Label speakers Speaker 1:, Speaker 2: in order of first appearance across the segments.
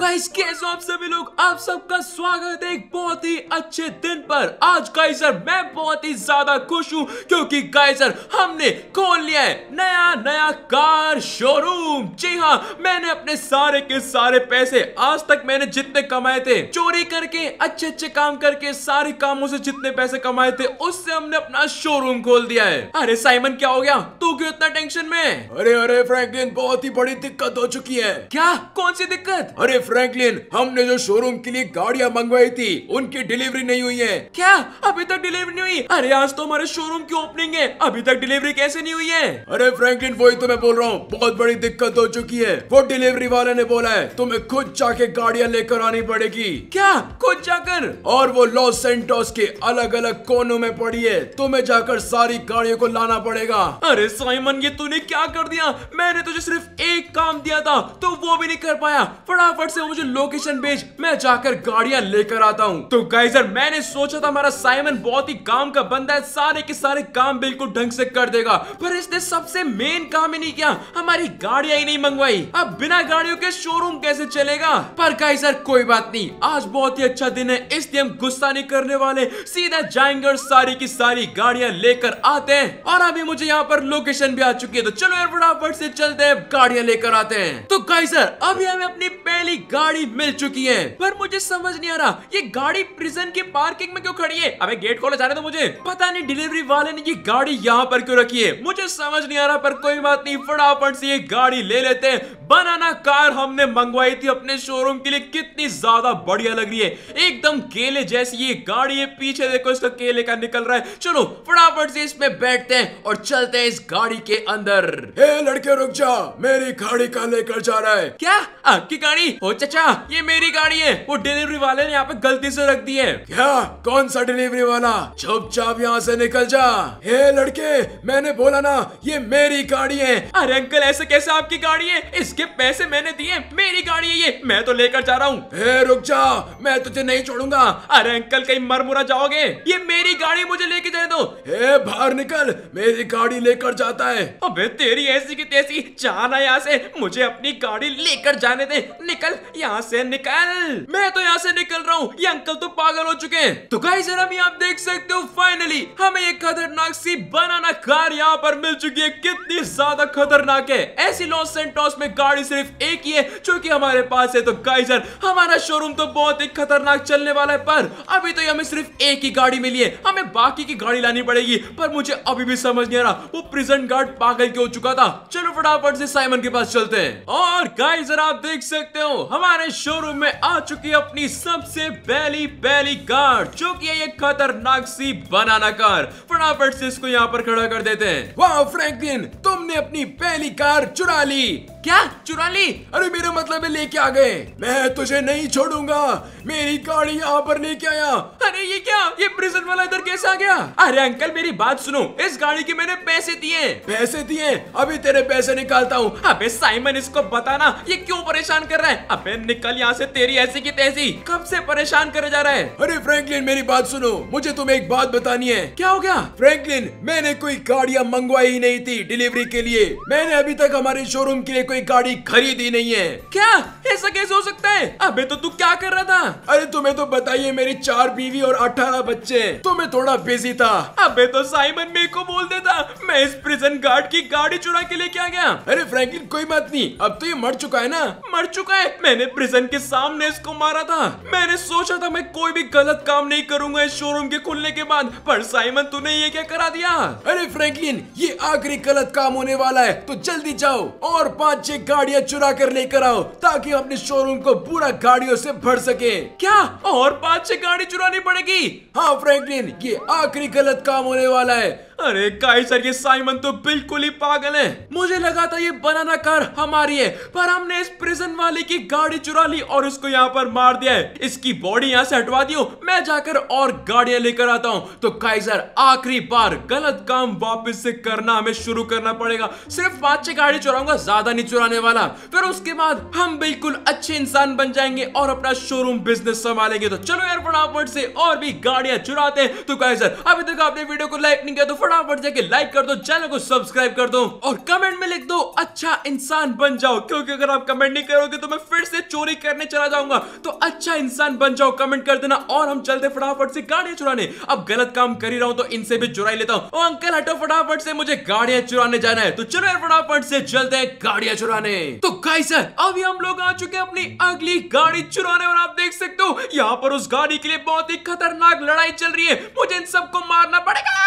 Speaker 1: guys कैसे आप सभी लोग आप सबका स्वागत है एक बहुत ही अच्छे दिन पर आज गाइसर मैं बहुत ही ज्यादा खुश हूँ क्योंकि गाइसर हमने खोल लिया है नया नया कार शोरूम जी हाँ मैंने अपने सारे के सारे पैसे आज तक मैंने जितने कमाए थे चोरी करके अच्छे अच्छे काम करके सारे कामों से जितने पैसे कमाए थे उससे हमने अपना शोरूम खोल दिया है अरे साइमन क्या हो गया तू क्यों इतना टेंशन में अरे अरे फ्रेंकलिन बहुत ही बड़ी दिक्कत हो चुकी है क्या कौन सी दिक्कत अरे फ्रैंकलिन हमने जो शोरूम के लिए गाड़ियाँ मंगवाई थी उनकी डिलीवरी नहीं हुई है क्या अभी तक डिलीवरी नहीं हुई अरे आज तो हमारे शोरूम की ओपनिंग है अभी तक डिलीवरी कैसे नहीं हुई है अरे फ्रैंकलिन वही तो मैं बोल रहा हूँ बहुत बड़ी दिक्कत हो चुकी है वो डिलीवरी वाले ने बोला है तुम्हें
Speaker 2: खुद जाके गाड़ियाँ लेकर आनी पड़ेगी क्या खुद जाकर और वो लॉस सेंटोस के
Speaker 1: अलग अलग कोनों में पड़ी है तुम्हें जाकर सारी गाड़ियों को लाना पड़ेगा अरे साइमन ये तूने क्या कर दिया मैंने तुझे सिर्फ एक काम दिया था तो वो भी नहीं कर पाया फटाफट से से वो मुझे लोकेशन भेज मैं जाकर गाड़ियां लेकर आता हूँ तो गाइजर मैंने सोचा था हमारा साइमन बहुत ही काम का बंदा है सारे के सारे काम बिल्कुल ढंग से कर देगा पर इसने सबसे मेन काम ही नहीं किया हमारी गाड़िया ही नहीं मंगवाई अब बिना गाड़ियों के शोरूम कैसे चलेगा पर गाइजर कोई बात नहीं आज बहुत ही अच्छा दिन है इसलिए हम गुस्सा नहीं करने वाले सीधा जाएंगे और सारी की सारी गाड़ियां लेकर आते हैं और अभी मुझे यहाँ पर लोकेशन भी आ चुकी है तो चलो यार फटाफट से चलते हैं गाड़ियां लेकर आते हैं तो गाइजर अभी हमें अपनी पहली गाड़ी मिल चुकी है पर मुझे समझ नहीं आ रहा ये गाड़ी प्रिजन की पार्किंग में क्यों खड़ी है अबे गेट खोले जा रहे थे मुझे पता नहीं डिलीवरी वाले ने ये गाड़ी यहाँ पर क्यों रखी है मुझे समझ नहीं आ रहा पर कोई बात नहीं फटाफट से ये गाड़ी ले लेते हैं बनाना कार हमने मंगवाई थी अपने शोरूम के लिए कितनी ज्यादा बढ़िया लग रही है एकदम केले जैसी ये गाड़ी है पीछे देखो इसका केले का निकल रहा है चलो फटाफट से इसमें बैठते हैं और चलते हैं इस गाड़ी के अंदर हे लड़के रुक जा मेरी गाड़ी का लेकर जा रहा है क्या आपकी गाड़ी हो चाचा ये मेरी गाड़ी है वो डिलीवरी वाले ने यहाँ पे गलती से रख दी है क्या कौन सा डिलीवरी वाला
Speaker 2: चुपचाप यहाँ से निकल जा
Speaker 1: हे लड़के मैंने बोला ना ये मेरी गाड़ी है अरे अंकल ऐसे कैसे आपकी गाड़ी है इसके पैसे मैंने दिए मेरी गाड़ी है ये मैं तो लेकर जा रहा हूँ रुक जा मैं तुझे नहीं छोड़ूंगा अरे अंकल कहीं मरमुरा जाओगे ये मेरी गाड़ी मुझे लेके जाने दो हे बाहर निकल मेरी गाड़ी लेकर जाता है अबे तेरी ऐसी की तैसी जाना यहाँ से मुझे अपनी गाड़ी लेकर जाने दे निकल यहाँ से निकल मैं तो यहाँ से निकल रहा हूँ ये अंकल तो पागल हो चुके हैं तो गाइस हम यहाँ देख सकते हो फाइनली हमें एक खतरनाक सी बनाना कार यहाँ पर मिल चुकी है कितनी ज्यादा खतरनाक है ऐसी लॉस सेंटोस में गाड़ी सिर्फ एक ही है जो की हमारे पास है तो गाइस हमारा शोरूम तो बहुत ही खतरनाक चलने वाला है पर अभी तो हमें सिर्फ एक ही गाड़ी मिली है हमें बाकी की गाड़ी लानी पड़ेगी पर मुझे अभी भी समझ नहीं आ रहा वो प्रिजेंट गार्ड पागल क्यों हो चुका था चलो फटाफट से साइमन के पास चलते हैं और गाइस आप देख सकते हो हमारे शोरूम में आ चुकी अपनी सबसे पहली पहली कार जो कि है ये खतरनाक सी बनाना कार फटाफट से इसको यहाँ पर खड़ा कर देते हैं वाह फ्रैंकलिन तुमने अपनी पहली कार चुरा ली क्या चुरा ली अरे मेरा मतलब है लेके आ गए मैं तुझे नहीं छोड़ूंगा मेरी गाड़ी यहाँ पर लेके आया अरे ये क्या ये प्रिजन वाला इधर कैसे आ गया अरे अंकल मेरी बात सुनो इस गाड़ी के मैंने पैसे दिए पैसे दिए अभी तेरे पैसे निकालता हूँ अबे साइमन इसको बताना ये क्यों परेशान कर रहा है अबे निकल यहाँ से तेरी ऐसी की तैसी कब से परेशान करे जा रहा है अरे फ्रैंकलिन मेरी बात सुनो मुझे
Speaker 2: तुम्हें एक बात बतानी है क्या हो गया फ्रैंकलिन मैंने कोई गाड़ियाँ मंगवाई ही नहीं थी डिलीवरी के
Speaker 1: लिए मैंने अभी तक हमारे शोरूम के लिए कोई गाड़ी खरीदी नहीं है क्या ऐसा कैसे हो सकता है अबे तो तू क्या कर रहा था अरे तुम्हें तो बताइए मेरी चार बीवी और अठारह बच्चे तो मैं थोड़ा बिजी था अबे तो साइमन मेरे को बोल देता मैं इस प्रिजन गार्ड की गाड़ी चुरा के लेके आ गया अरे फ्रैंकलिन कोई बात नहीं अब तो ये मर चुका है ना मर चुका है मैंने प्रिजन के सामने इसको मारा था मैंने सोचा था मैं कोई भी गलत काम नहीं करूंगा इस शोरूम के खुलने के बाद पर साइमन तूने ये क्या करा दिया अरे फ्रैंकलिन ये आखिरी गलत काम होने वाला है तो जल्दी जाओ और पाँच पाँच छह गाड़ियाँ चुरा कर लेकर आओ ताकि अपने शोरूम को पूरा गाड़ियों से भर सके क्या और पाँच छह गाड़ी चुरानी पड़ेगी हाँ फ्रैंकलिन ये आखिरी गलत काम होने वाला है अरे कायसर ये साइमन तो बिल्कुल ही पागल है मुझे लगा था ये बनाना कार हमारी है पर हमने इस प्रिजन वाले की गाड़ी चुरा ली और उसको यहाँ पर मार दिया है इसकी बॉडी यहाँ से हटवा दियो मैं जाकर और गाड़ियां लेकर आता हूँ तो कायसर आखिरी बार गलत काम वापस से करना हमें शुरू करना पड़ेगा सिर्फ पांच छह गाड़ी चुराऊंगा ज्यादा नहीं चुराने वाला फिर उसके बाद हम बिल्कुल अच्छे इंसान बन जाएंगे और अपना शोरूम बिजनेस संभालेंगे तो चलो यार फटाफट से और भी गाड़ियां चुराते हैं तो कायसर अभी तक आपने वीडियो को लाइक नहीं किया तो फटाफट जाके लाइक कर दो चैनल को सब्सक्राइब कर दो और कमेंट में लिख दो अच्छा इंसान बन जाओ क्योंकि अगर आप कमेंट नहीं करोगे तो मैं फिर से चोरी करने चला जाऊंगा तो अच्छा इंसान बन जाओ कमेंट कर देना और हम चलते फटाफट से गाड़ियां चुराने अब गलत काम कर ही रहा हूँ तो इनसे भी चुराई लेता हूँ अंकल हटो फटाफट से मुझे गाड़ियां चुराने जाना है तो चलो यार फटाफट से चलते हैं गाड़ियां चुराने तो गाई सर अभी हम लोग आ चुके हैं अपनी अगली गाड़ी चुराने और आप देख सकते हो यहाँ पर उस गाड़ी के लिए बहुत ही खतरनाक लड़ाई चल रही है मुझे इन सबको मारना पड़ेगा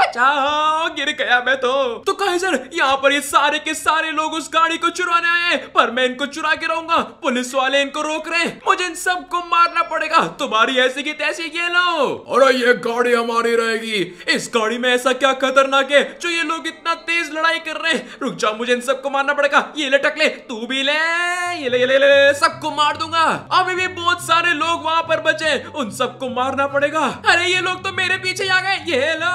Speaker 1: बचाओ गिर गया मैं तो तो सर यहाँ पर ये सारे के सारे लोग उस गाड़ी को चुराने आए हैं पर मैं इनको चुरा के रहूंगा पुलिस वाले इनको रोक रहे हैं मुझे इन सबको मारना पड़ेगा तुम्हारी ऐसी की तैसी ये लो अरे ये गाड़ी हमारी रहेगी इस गाड़ी में ऐसा क्या खतरनाक है जो ये लोग इतना तेज लड़ाई कर रहे हैं रुक जाओ मुझे इन सबको मारना पड़ेगा ये लटक ले तू भी ले ये ले, ये ले, ले, ले सबको मार दूंगा अभी भी बहुत सारे लोग वहाँ पर बचे उन सबको मारना पड़ेगा अरे ये लोग तो मेरे पीछे आ गए ये लो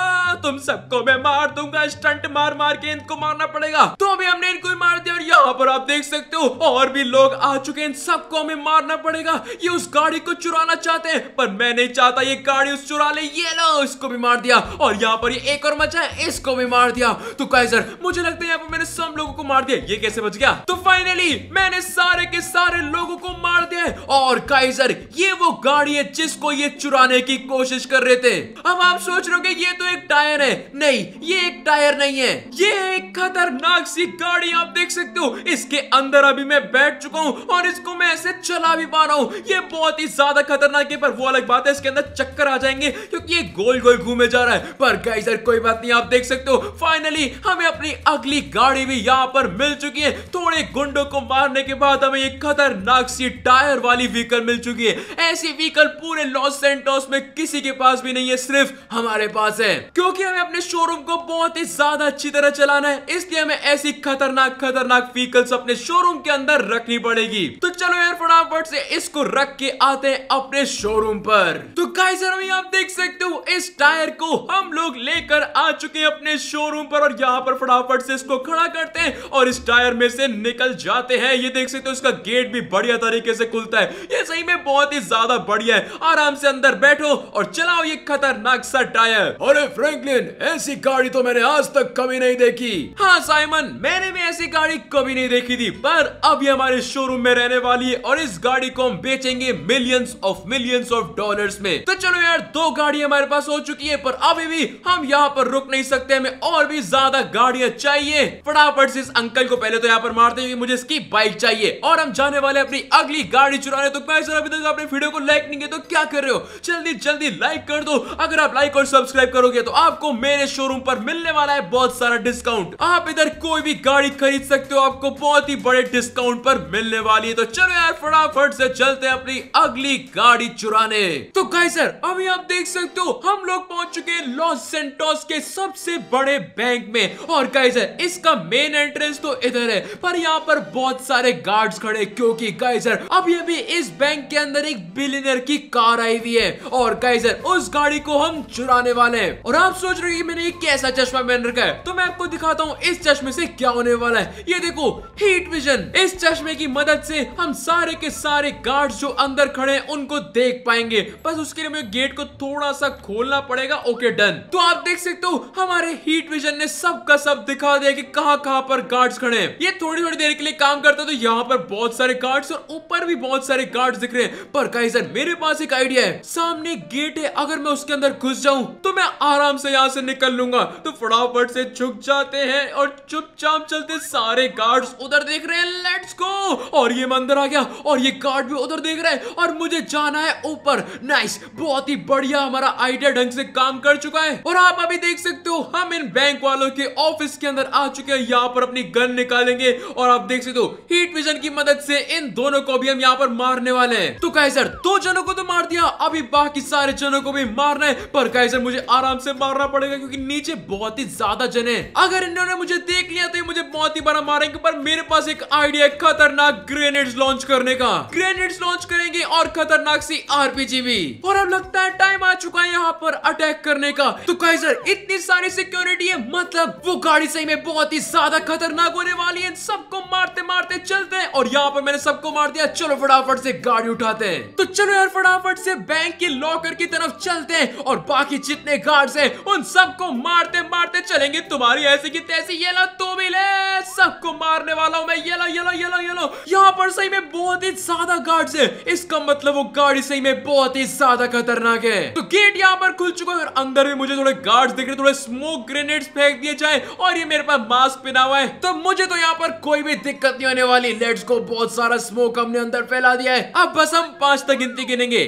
Speaker 1: तुम सबको मैं मार दूंगा स्टंट मार मार के इनको मारना पड़ेगा तो अभी हमने इनको मार दिया और यहाँ पर आप देख सकते हो और भी लोग आ चुके हैं सबको हमें मारना पड़ेगा ये उस गाड़ी को चुराना चाहते हैं पर मैं नहीं चाहता ये गाड़ी उस चुरा ले ये लो इसको भी मार दिया और यहाँ पर ये एक और मचा है इसको भी मार दिया तो सर मुझे लगता है यहाँ पर मैंने सब लोगों को मार दिया ये कैसे बच गया तो फाइनली मैंने सारे के सारे लोगों को मार दिया और काइजर ये वो गाड़ी है जिसको ये चुराने की कोशिश कर रहे थे अब आप सोच रहे हो ये तो एक टायर टायर है नहीं ये एक टायर नहीं है ये एक खतरनाक सी गाड़ी आप देख सकते हो इसके अंदर अभी मैं बैठ चुका हूँ और इसको मैं ऐसे चला भी पा रहा हूँ ये बहुत ही ज्यादा खतरनाक है पर वो अलग बात है इसके अंदर चक्कर आ जाएंगे क्योंकि ये गोल गोल घूमे जा रहा है पर गाइस यार कोई बात नहीं आप देख सकते हो फाइनली हमें अपनी अगली गाड़ी भी यहाँ पर मिल चुकी है थोड़े गुंडों को मारने के बाद हमें एक खतरनाक सी टायर वाली व्हीकल मिल चुकी है ऐसी व्हीकल पूरे लॉस सेंटोस में किसी के पास भी नहीं है सिर्फ हमारे पास है क्योंकि हमें अपने शोरूम को बहुत ही ज्यादा अच्छी तरह चलाना है इसलिए हमें ऐसी खतरनाक खतरनाक व्हीकल्स अपने शोरूम के अंदर रखनी पड़ेगी तो चलो यार फटाफट से इसको रख के आते हैं अपने शोरूम पर तो गाइस यार आप देख सकते हो इस टायर को हम लोग लेकर आ चुके हैं अपने शोरूम पर और यहाँ पर फटाफट से इसको खड़ा करते हैं और इस टायर में से निकल जाते हैं ये देख सकते हो इसका गेट भी बढ़िया तरीके से खुलता है ये सही में बहुत ही ज्यादा बढ़िया है आराम से अंदर बैठो और चलाओ ये खतरनाक सा टायर अरे फ्रेंकली लेकिन ऐसी गाड़ी तो मैंने आज तक कभी नहीं देखी हाँ साइमन मैंने भी ऐसी गाड़ी कभी नहीं देखी थी पर अब ये हमारे शोरूम में रहने वाली है और इस गाड़ी को हम बेचेंगे millions of millions of dollars में तो चलो यार दो गाड़ी हमारे पास हो चुकी है पर अभी भी हम यहाँ पर रुक नहीं सकते हमें और भी ज्यादा गाड़ियाँ चाहिए फटाफट से इस अंकल को पहले तो यहाँ पर मारते हैं मुझे इसकी बाइक चाहिए और हम जाने वाले अपनी अगली गाड़ी चुराने तो भाई सर अभी तक आपने वीडियो को लाइक नहीं किया तो क्या कर रहे हो जल्दी जल्दी लाइक कर दो अगर आप लाइक और सब्सक्राइब करोगे तो आप आपको मेरे शोरूम पर मिलने वाला है बहुत सारा डिस्काउंट आप इधर कोई भी गाड़ी खरीद सकते हो आपको बहुत ही बड़े डिस्काउंट पर मिलने वाली है तो चलो यार फटाफट से चलते हैं अपनी अगली गाड़ी चुराने तो कहीं सर अभी आप देख सकते हो हम लोग पहुंच चुके हैं लॉस सेंटोस के सबसे बड़े बैंक में और सर इसका मेन एंट्रेंस तो इधर है पर यहाँ पर बहुत सारे गार्ड खड़े क्योंकि गाइजर अभी अभी इस बैंक के अंदर एक बिलीनर की कार आई हुई है और गाइजर उस गाड़ी को हम चुराने वाले हैं और आप सोच सोच रही है मैंने ये कैसा चश्मा पहन रखा है तो मैं आपको दिखाता हूँ इस चश्मे से क्या होने वाला है ये देखो हीट विजन इस चश्मे की मदद से हम सारे के सारे गार्ड जो अंदर खड़े हैं उनको देख पाएंगे बस उसके लिए गेट को थोड़ा सा खोलना पड़ेगा ओके डन तो आप देख सकते हो हमारे हीट विजन ने सब का सब दिखा दिया कि कहाँ कहाँ पर गार्ड खड़े हैं ये थोड़ी थोड़ी देर के लिए काम करता तो यहाँ पर बहुत सारे गार्ड और ऊपर भी बहुत सारे गार्ड दिख रहे हैं पर कहीं मेरे पास एक आइडिया है सामने गेट है अगर मैं उसके अंदर घुस जाऊँ तो मैं आराम से यहाँ से निकल लूंगा तो फटाफट से छुप जाते हैं और चुपचाप चलते सारे गार्ड्स उधर देख रहे हैं लेट्स गो और ये मंदिर आ गया और ये गार्ड भी उधर देख रहे हैं और मुझे जाना है ऊपर नाइस बहुत ही बढ़िया हमारा आइडिया ढंग से काम कर चुका है और आप अभी देख सकते हो हम इन बैंक वालों के ऑफिस के अंदर आ चुके हैं यहाँ पर अपनी गन निकालेंगे और आप देख सकते हो हीट विजन की मदद से इन दोनों को भी हम यहाँ पर मारने वाले हैं तो काइजर दो जनों को तो मार दिया अभी बाकी सारे जनों को भी मारना है पर काइजर मुझे आराम से मारना करना पड़ेगा क्योंकि नीचे बहुत ही ज्यादा जन है अगर इन्होंने मुझे देख लिया तो ये मुझे बहुत ही बड़ा मारेंगे पर मेरे पास एक आइडिया है खतरनाक ग्रेनेड्स लॉन्च करने का ग्रेनेड्स लॉन्च करेंगे और खतरनाक सी आरपीजी भी और अब लगता है टाइम आ चुका है यहाँ पर अटैक करने का तो काइजर इतनी सारी सिक्योरिटी है मतलब वो गाड़ी सही में बहुत ही ज्यादा खतरनाक होने वाली है सबको मारते मारते चलते हैं और यहाँ पर मैंने सबको मार दिया चलो फटाफट से गाड़ी उठाते हैं तो चलो यार फटाफट से बैंक के लॉकर की तरफ चलते हैं और बाकी जितने गार्ड्स हैं उन उन सबको मारते मारते चलेंगे तुम्हारी ऐसी की तैसी ये लो तू भी ले सबको मारने वाला हूँ मैं ये लो ये लो ये लो ये लो यहाँ पर सही में बहुत ही ज्यादा गार्ड है इसका मतलब वो गाड़ी सही में बहुत ही ज्यादा खतरनाक है तो गेट यहाँ पर खुल चुका है और अंदर भी मुझे थोड़े गार्ड दिख रहे थोड़े स्मोक ग्रेनेड फेंक दिए जाए और ये मेरे पास मास्क पहना हुआ है तो मुझे तो यहाँ पर कोई भी दिक्कत नहीं होने वाली लेट्स को बहुत सारा स्मोक हमने अंदर फैला दिया है अब बस हम पांच तक गिनती गिनेंगे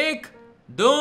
Speaker 1: एक दो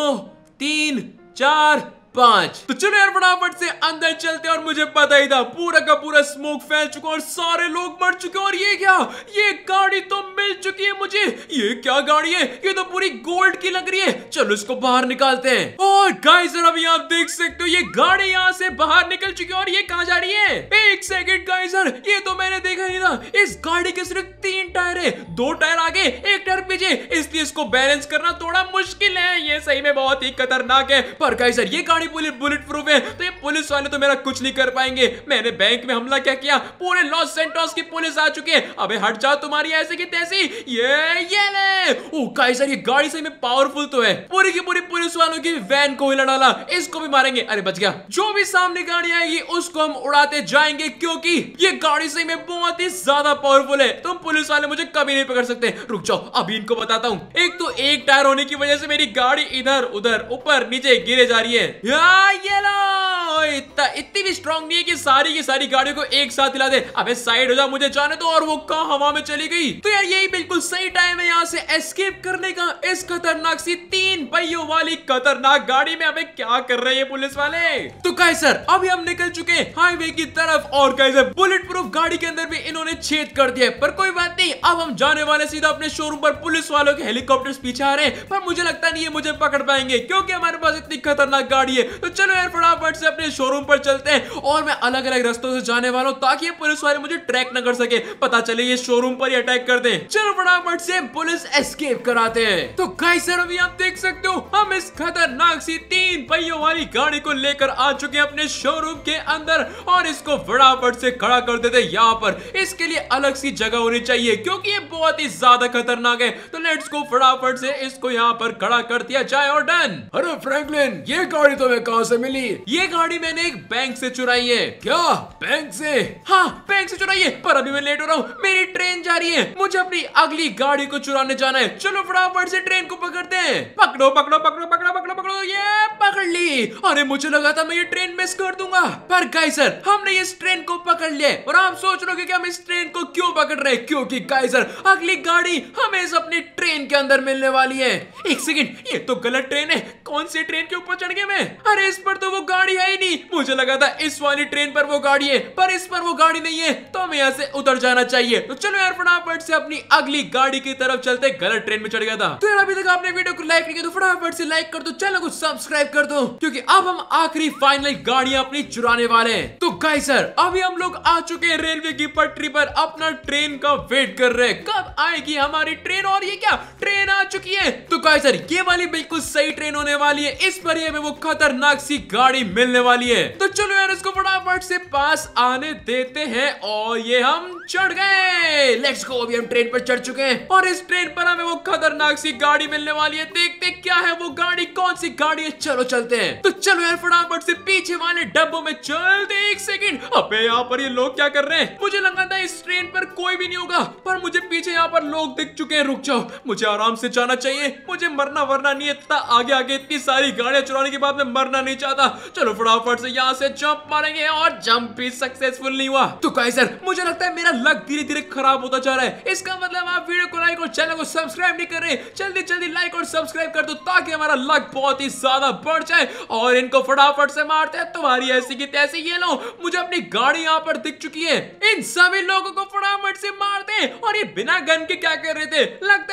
Speaker 1: तीन चार पांच तो चलो यार फटाफट से अंदर चलते और मुझे पता ही था पूरा का पूरा स्मोक फैल चुका और सारे लोग मर चुके और ये क्या ये गाड़ी तो मिल चुकी है मुझे ये क्या गाड़ी है ये तो पूरी गोल्ड की लग रही है चलो इसको बाहर निकालते हैं और गाइस और अभी आप देख सकते हो ये गाड़ी यहाँ से बाहर निकल चुकी है और ये कहा जा रही है एक सेकेंड गाइस ये तो मैंने देखा ही था इस गाड़ी के सिर्फ तीन टायर है दो टायर आगे एक टायर पीछे इसलिए इसको बैलेंस करना थोड़ा मुश्किल है ये सही में बहुत ही खतरनाक है पर गाइस ये गाड़ी पूरी बुलेट प्रूफ है तो ये पुलिस वाले तो मेरा कुछ नहीं कर पाएंगे मैंने बैंक में हमला क्या किया पूरे लॉस सेंटोस की पुलिस आ चुकी है अबे हट जाओ तुम्हारी ऐसे की तैसी ये ये ले ओ गाइस यार ये गाड़ी से में पावरफुल तो है पूरी की पूरी पुलिस वालों की वैन को हिला डाला इसको भी मारेंगे अरे बच गया जो भी सामने गाड़ी आएगी उसको हम उड़ाते जाएंगे क्योंकि ये गाड़ी से में बहुत ही ज्यादा पावरफुल है तुम पुलिस वाले मुझे कभी नहीं पकड़ सकते रुक जाओ अभी इनको बताता हूँ एक तो एक टायर होने की वजह से मेरी गाड़ी इधर उधर ऊपर नीचे गिरे जा रही है ये लो इतना इतनी भी स्ट्रांग नहीं है कि सारी की सारी गाड़ियों को एक साथ हिला दे अबे साइड हो जा मुझे जाने दो और वो कहा हवा में चली गई तो यार यही बिल्कुल सही टाइम है यहाँ से एस्केप करने का इस खतरनाक सी तीन पहियों वाली खतरनाक गाड़ी में हमें क्या कर रहे हैं पुलिस वाले तो कहे सर अभी हम निकल चुके हाईवे की तरफ और कहे सर बुलेट प्रूफ गाड़ी के अंदर भी इन्होंने छेद कर दिया पर कोई बात नहीं अब हम जाने वाले सीधा अपने शोरूम पर पुलिस वालों के हेलीकॉप्टर पीछे आ रहे हैं पर मुझे लगता नहीं है मुझे पकड़ पाएंगे क्योंकि हमारे पास इतनी खतरनाक गाड़ी चाहिए तो चलो यार फटाफट से अपने शोरूम पर चलते हैं और मैं अलग अलग रस्तों से जाने वाला हूँ ताकि पुलिस वाले मुझे ट्रैक न कर सके पता चले ये शोरूम पर ही अटैक कर दे चलो फटाफट से पुलिस एस्केप कराते हैं तो कई सर अभी आप देख सकते हो हम इस खतरनाक सी तीन पहियों वाली गाड़ी को लेकर आ चुके हैं अपने शोरूम के अंदर और इसको फटाफट से खड़ा कर देते यहाँ पर इसके लिए अलग सी जगह होनी चाहिए क्योंकि ये बहुत ही ज्यादा खतरनाक है तो लेट्स को फटाफट से इसको यहाँ पर खड़ा कर दिया जाए और डन अरे फ्रैंकलिन ये गाड़ी तो तुम्हें कहा से मिली ये गाड़ी मैंने एक बैंक से चुराई है क्या बैंक से हाँ बैंक से चुराई है पर अभी मैं लेट हो रहा हूँ मेरी ट्रेन जा रही है मुझे अपनी अगली गाड़ी को चुराने जाना है चलो फटाफट से ट्रेन को पकड़ते हैं पकड़ो पकड़ो पकड़ो पकड़ो पकड़ो पकड़ो ये पकड़ ली अरे मुझे लगा था मैं ये ट्रेन मिस कर दूंगा पर गाइसर हमने इस ट्रेन को पकड़ लिया और आप सोच रहे हो हम इस ट्रेन को क्यों पकड़ रहे क्योंकि गाइसर अगली गाड़ी हमें इस अपनी ट्रेन के अंदर मिलने वाली है एक सेकेंड ये तो गलत ट्रेन है कौन सी ट्रेन के ऊपर चढ़ गए मैं अरे इस पर तो वो गाड़ी है ही नहीं मुझे लगा था इस वाली ट्रेन पर वो गाड़ी है पर इस पर वो गाड़ी नहीं है तो हमें यहाँ से उतर जाना चाहिए तो चलो यार फटाफट से अपनी अगली गाड़ी की तरफ चलते गलत ट्रेन में चढ़ गया था तो यार अभी तक आपने वीडियो को लाइक नहीं किया तो फटाफट से लाइक कर दो चैनल को सब्सक्राइब कर दो क्यूँकी अब हम आखिरी फाइनल गाड़ियां अपनी चुराने वाले हैं तो गाय सर अभी हम लोग आ चुके हैं रेलवे की पटरी पर अपना ट्रेन का वेट कर रहे कब आएगी हमारी ट्रेन और ये क्या ट्रेन आ चुकी है तो गाय सर ये वाली बिल्कुल सही ट्रेन होने वाली है इस पर ये वो खतर खतरनाक सी गाड़ी मिलने वाली है तो चलो यार इसको फटाफट से पास आने देते हैं और ये हम चढ़ गए लेट्स गो अभी हम ट्रेन पर चढ़ चुके हैं और इस ट्रेन पर हमें वो खतरनाक सी गाड़ी मिलने वाली है देखते क्या है वो गाड़ी कौन सी गाड़ी है चलो चलते हैं तो चलो यार फटाफट से पीछे वाले डब्बों में चलते एक सेकंड अबे यहाँ पर ये लोग क्या कर रहे हैं मुझे लगा था इस ट्रेन पर कोई भी नहीं होगा पर मुझे पीछे यहाँ पर लोग दिख चुके हैं रुक जाओ मुझे आराम से जाना चाहिए मुझे मरना वरना नहीं इतना आगे आगे इतनी सारी गाड़ियां चुराने के बाद में मरना नहीं चाहता चलो फटाफट से यहाँ से जंप मारेंगे और जंप भी सक्सेसफुल नहीं हुआ तो गाइस सर मुझे लगता है मेरा लक धीरे धीरे खराब होता जा रहा है इसका मतलब आप वीडियो को लाइक और चैनल को सब्सक्राइब नहीं कर रहे जल्दी जल्दी लाइक और सब्सक्राइब कर दो ताकि हमारा लक बहुत ही ज्यादा बढ़ जाए और इनको फटाफट से मारते हैं तुम्हारी ऐसी की तैसी ये लो मुझे अपनी गाड़ी यहाँ पर दिख चुकी है इन सभी लोगों को फटाफट से मारते हैं और ये बिना गन के क्या कर रहे थे लगता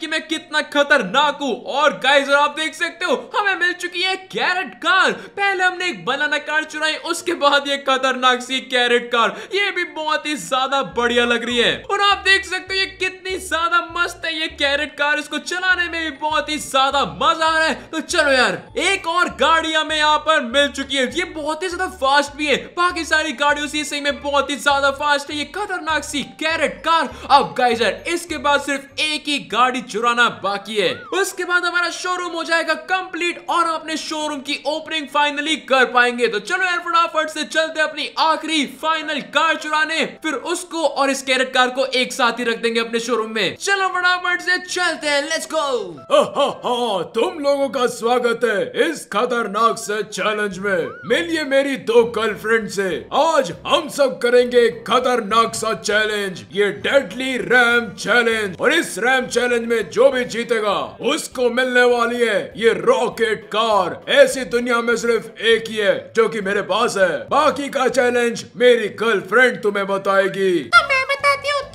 Speaker 1: कि मैं कितना खतरनाक हूँ और गाइस और आप देख सकते हो हमें मिल चुकी है कैरेट कार पहले हमने एक बनाना कार चुराई उसके बाद ये खतरनाक सी कैरेट कार ये भी बहुत ही ज्यादा बढ़िया लग रही है और आप देख सकते हो ये कितनी ज्यादा मस्त है ये कैरेट कार इसको चलाने में भी बहुत ही ज्यादा मजा आ रहा है तो चलो यार एक और गाड़ी हमें यहाँ पर मिल चुकी है ये बहुत ही ज्यादा फास्ट भी है बाकी सारी गाड़ियों से सही में बहुत ही ज्यादा फास्ट है ये खतरनाक सी कैरेट कार अब गाइजर इसके बाद सिर्फ एक ही गाड़ी चुराना बाकी है उसके बाद हमारा शोरूम हो जाएगा कंप्लीट और हम अपने शोरूम की ओपनिंग फाइनली कर पाएंगे तो चलो यार फटाफट से चलते अपनी आखिरी फाइनल कार चुराने फिर उसको और इस कैरेट कार को एक साथ ही रख देंगे अपने शोरूम में चलो फटाफट से चलते हैं लेट्स गो
Speaker 2: हा, तुम लोगों का स्वागत है इस खतरनाक से चैलेंज में मिलिए मेरी दो गर्लफ्रेंड से आज हम सब करेंगे खतरनाक सा चैलेंज ये डेडली रैम चैलेंज और इस रैम चैलेंज में जो भी जीतेगा उसको मिलने वाली है ये रॉकेट कार ऐसी दुनिया में सिर्फ एक ही है जो कि मेरे पास है बाकी का चैलेंज मेरी गर्लफ्रेंड तुम्हें बताएगी
Speaker 1: तो मैं बताती हूँ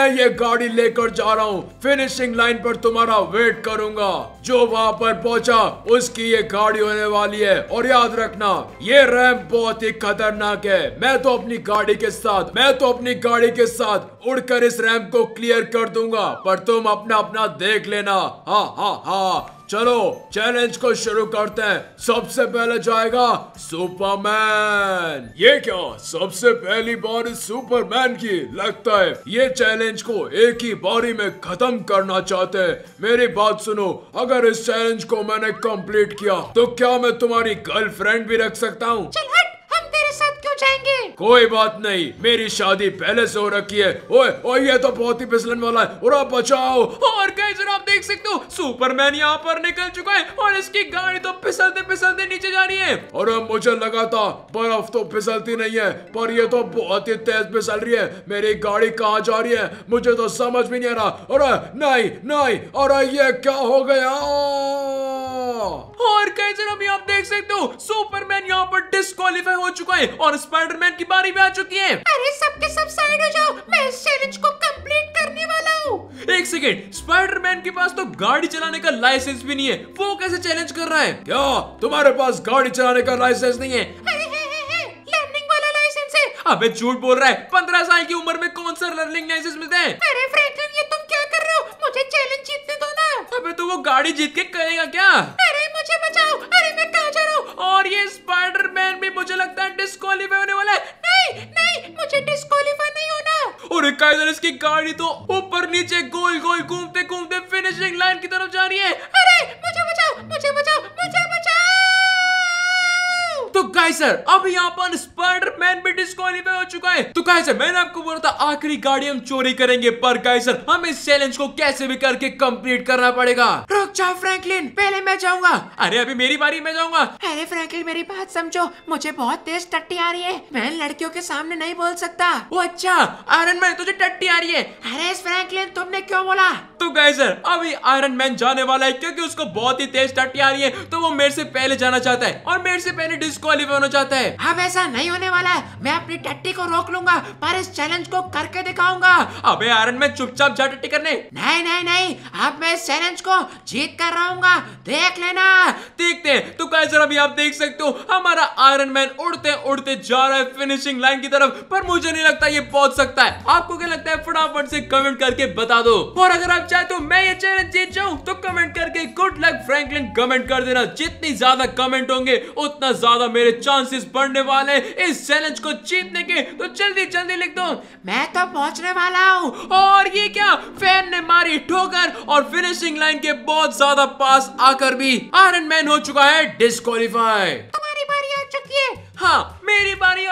Speaker 2: मैं ये गाड़ी लेकर जा रहा हूँ फिनिशिंग लाइन पर तुम्हारा वेट करूंगा जो वहाँ पर पहुँचा उसकी ये गाड़ी होने वाली है और याद रखना ये रैम बहुत ही खतरनाक है मैं तो अपनी गाड़ी के साथ मैं तो अपनी गाड़ी के साथ उड़कर इस रैम को क्लियर कर दूंगा पर तुम अपना अपना देख लेना हाँ हाँ हाँ चलो चैलेंज को शुरू करते हैं सबसे पहले जाएगा सुपरमैन ये क्या सबसे पहली बार सुपरमैन की लगता है ये चैलेंज को एक ही बारी में खत्म करना चाहते हैं मेरी बात सुनो अगर इस चैलेंज को मैंने कंप्लीट किया तो क्या मैं तुम्हारी गर्लफ्रेंड भी रख सकता हूँ
Speaker 1: हम तेरे साथ जाएंगे
Speaker 2: कोई बात नहीं मेरी शादी पहले से हो रखी है ओए ओए ये तो बहुत ही
Speaker 1: फिसलन वाला है और आप बचाओ और कहीं जरा आप देख सकते हो सुपरमैन यहाँ पर निकल चुका है और इसकी गाड़ी तो फिसलते फिसलते नीचे जा रही है और मुझे लगा था बर्फ तो
Speaker 2: फिसलती नहीं है पर ये तो बहुत ही तेज फिसल रही है मेरी गाड़ी कहाँ जा रही है मुझे तो
Speaker 1: समझ भी नहीं आ रहा और नहीं नहीं
Speaker 2: और ये क्या हो गया
Speaker 1: और कहीं जरा आप देख सकते हो सुपर क्वालिफाई हो चुका है और स्पाइडरमैन की बारी भी आ चुकी है अरे सबके सब साइड हो जाओ मैं इस चैलेंज को कंप्लीट करने वाला हूँ एक सेकेंड स्पाइडरमैन के पास तो गाड़ी चलाने का लाइसेंस भी नहीं है वो कैसे चैलेंज कर रहा है क्या तुम्हारे पास गाड़ी चलाने का लाइसेंस नहीं है अबे झूठ बोल रहा है पंद्रह साल की उम्र में कौन सा लर्निंग लाइसेंस मिलते हैं अरे फ्रैंकलिन ये तुम क्या कर रहे हो मुझे चैलेंज जीतने दो ना अबे तो वो गाड़ी जीत के करेगा क्या अरे मुझे बचाओ अरे मैं कहाँ जा रहा हूँ और ये स्पाइडरमैन भी मुझे लगता है डिस्कालीफाई होने वाला है नहीं नहीं मुझे डिस्कालीफाई नहीं होना और कायदर इसकी गाड़ी तो ऊपर नीचे गोल गोल घूमते घूमते फिनिशिंग लाइन की तरफ जा रही है सर अब यहाँ पर स्पाइडरमैन भी डिस्कालीफाई हो चुका है तो कहे सर मैंने आपको बोला था आखिरी गाड़ी हम चोरी करेंगे पर कहे सर हम इस चैलेंज को कैसे भी करके कम्प्लीट करना पड़ेगा रुक जाओ फ्रैंकलिन पहले मैं जाऊंगा अरे अभी मेरी बारी में जाऊंगा अरे फ्रैंकलिन मेरी बात समझो मुझे बहुत तेज टट्टी आ रही है मैं लड़कियों के सामने नहीं बोल सकता वो अच्छा आयरन मैन तुझे टट्टी आ रही है अरे फ्रैंकलिन तुमने क्यों बोला तो गाइस सर अभी आयरन मैन जाने वाला है क्योंकि उसको बहुत ही तेज टट्टी आ रही है तो वो मेरे से पहले जाना चाहता है और मेरे से पहले डिस्कालीफाई होना जाता है अब ऐसा नहीं होने वाला है मैं अपनी टट्टी को रोक लूंगा पर इस चैलेंज को करके दिखाऊंगा अबे आरन मैं चुपचाप जा टट्टी करने नहीं नहीं नहीं अब मैं इस चैलेंज को जीत कर रहूंगा देख लेना देखते तो कैसे अभी आप देख सकते हो हमारा आयरन मैन उड़ते उड़ते जा रहा है फिनिशिंग लाइन की तरफ पर मुझे नहीं लगता ये पहुंच सकता है आपको क्या लगता है फटाफट से कमेंट करके बता दो और अगर आप चाहे तो मैं ये चैलेंज जीत जाऊं तो कमेंट करके गुड लक फ्रैंकलिन कमेंट कर देना जितनी ज्यादा कमेंट होंगे उतना ज्यादा मेरे चांसेस बढ़ने वाले इस चैलेंज को जीतने के तो जल्दी जल्दी लिख दो मैं तो पहुंचने वाला हूँ और ये क्या फैन ने मारी ठोकर और फिनिशिंग लाइन के बहुत ज्यादा पास आकर भी आयरन मैन हो चुका है डिस्कालीफाई तुम्हारी बारी आ चुकी है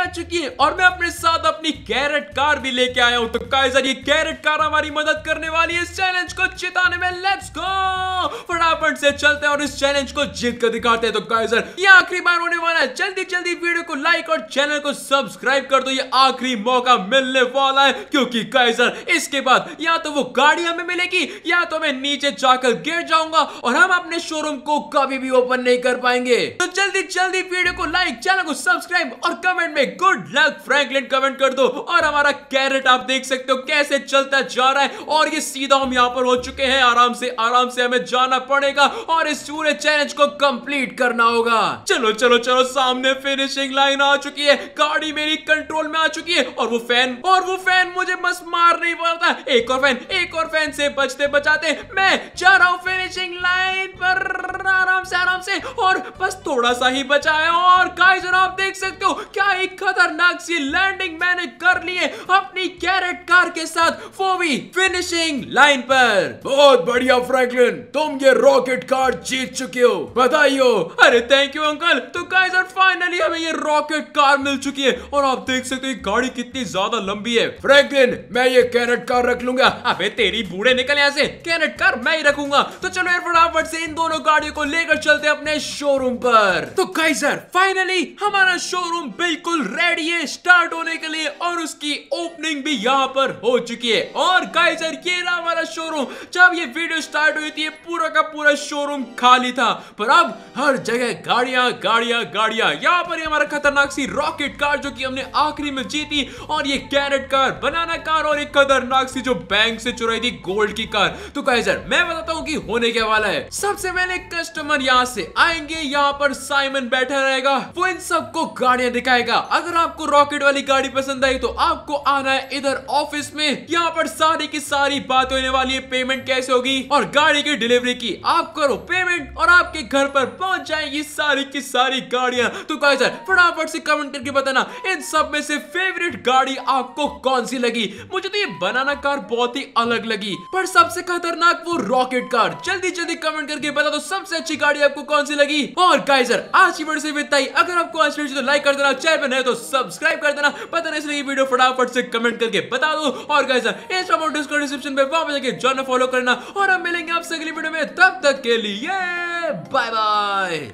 Speaker 1: आ चुकी है और मैं अपने साथ अपनी कैरेट कार भी लेके आया हूँ तो काइजर ये कैरेट कार हमारी मदद करने वाली है इस चैलेंज को जिताने में लेट्स गो फटाफट से चलते हैं और इस चैलेंज को जीत कर दिखाते हैं तो काइजर ये आखिरी बार होने वाला है जल्दी जल्दी वीडियो को लाइक और चैनल को सब्सक्राइब कर दो ये आखिरी मौका मिलने वाला है क्योंकि काइजर इसके बाद या तो वो गाड़ी हमें मिलेगी या तो मैं नीचे जाकर गिर जाऊंगा और हम अपने शोरूम को कभी भी ओपन नहीं कर पाएंगे तो जल्दी जल्दी वीडियो को लाइक चैनल को सब्सक्राइब और कमेंट में गुड लक फ्रैंकलिन कमेंट कर दो और हमारा कैरेट आप देख सकते हो कैसे चलता जा रहा है और ये सीधा हम यहाँ पर हो चुके हैं आराम से आराम से हमें जाना पड़ेगा और इस पूरे चैलेंज को कंप्लीट करना होगा चलो चलो चलो सामने फिनिशिंग लाइन आ चुकी है गाड़ी मेरी कंट्रोल में आ चुकी है और वो फैन और वो फैन मुझे बस मार नहीं पड़ता एक और फैन एक और फैन से बचते बचाते मैं जा रहा हूँ फिनिशिंग लाइन पर आराम से आराम से और बस थोड़ा सा ही बचा है और गाइस आप देख सकते हो क्या एक खतरनाक सी लैंडिंग मैंने कर ली है अपनी कैरेट कार के साथ भी फिनिशिंग लाइन पर बहुत बढ़िया फ्रैंकलिन तुम ये रॉकेट कार जीत चुके हो बताइयो अरे थैंक यू अंकल तो गाइस और फाइनली हमें ये रॉकेट कार मिल चुकी है और आप देख सकते हो गाड़ी कितनी ज्यादा लंबी है फ्रैंकलिन मैं ये कैरेट कार रख लूंगा अबे तेरी बूढ़े निकल यहाँ से कैरेट कार मैं ही रखूंगा तो चलो यार फटाफट से इन दोनों गाड़ियों को लेकर चलते अपने शोरूम पर तो गाइस फाइनली हमारा शोरूम बिल्कुल रेडी है स्टार्ट होने के लिए और उसकी ओपनिंग भी यहाँ पर हो चुकी है और गाइजर ये रहा हमारा शोरूम जब ये वीडियो स्टार्ट हुई थी पूरा का पूरा शोरूम खाली था पर अब हर जगह गाड़िया गाड़िया गाड़िया यहाँ पर हमारा खतरनाक सी रॉकेट कार जो की हमने आखिरी में जीती और ये कैरेट कार बनाना कार और एक खतरनाक सी जो बैंक से चुराई थी गोल्ड की कार तो गाइजर मैं बताता हूँ की होने क्या वाला है सबसे पहले कस्टमर यहाँ से आएंगे यहाँ पर साइमन बैठा रहेगा वो इन सबको गाड़िया दिखाएगा अगर आपको रॉकेट वाली गाड़ी पसंद आई तो आपको आना है इधर ऑफिस में यहाँ पर सारी की सारी बात होने वाली है पेमेंट कैसे होगी और गाड़ी की डिलीवरी की आप करो पेमेंट और आपके घर पर पहुंच जाएगी सारी की सारी गाड़ियां तो सर फटाफट से कमेंट करके बताना इन सब में से फेवरेट गाड़ी आपको कौन सी लगी मुझे तो ये बनाना कार बहुत ही अलग लगी पर सबसे खतरनाक वो रॉकेट कार जल्दी जल्दी कमेंट करके बता दो सबसे अच्छी गाड़ी आपको कौन सी लगी और गाइजर आज की वीडियो से बिताई अगर आपको आज वीडियो तो लाइक कर देना चैनल पर नए तो सब्सक्राइब कर देना पता नहीं इसलिए वीडियो फटाफट से कमेंट करके बता दो और कैसा इंस्टाग्राम और डिस्क्रिप्शन पे वहां जाके जॉन फॉलो करना और हम मिलेंगे आपसे अगली वीडियो में तब तक के लिए बाय बाय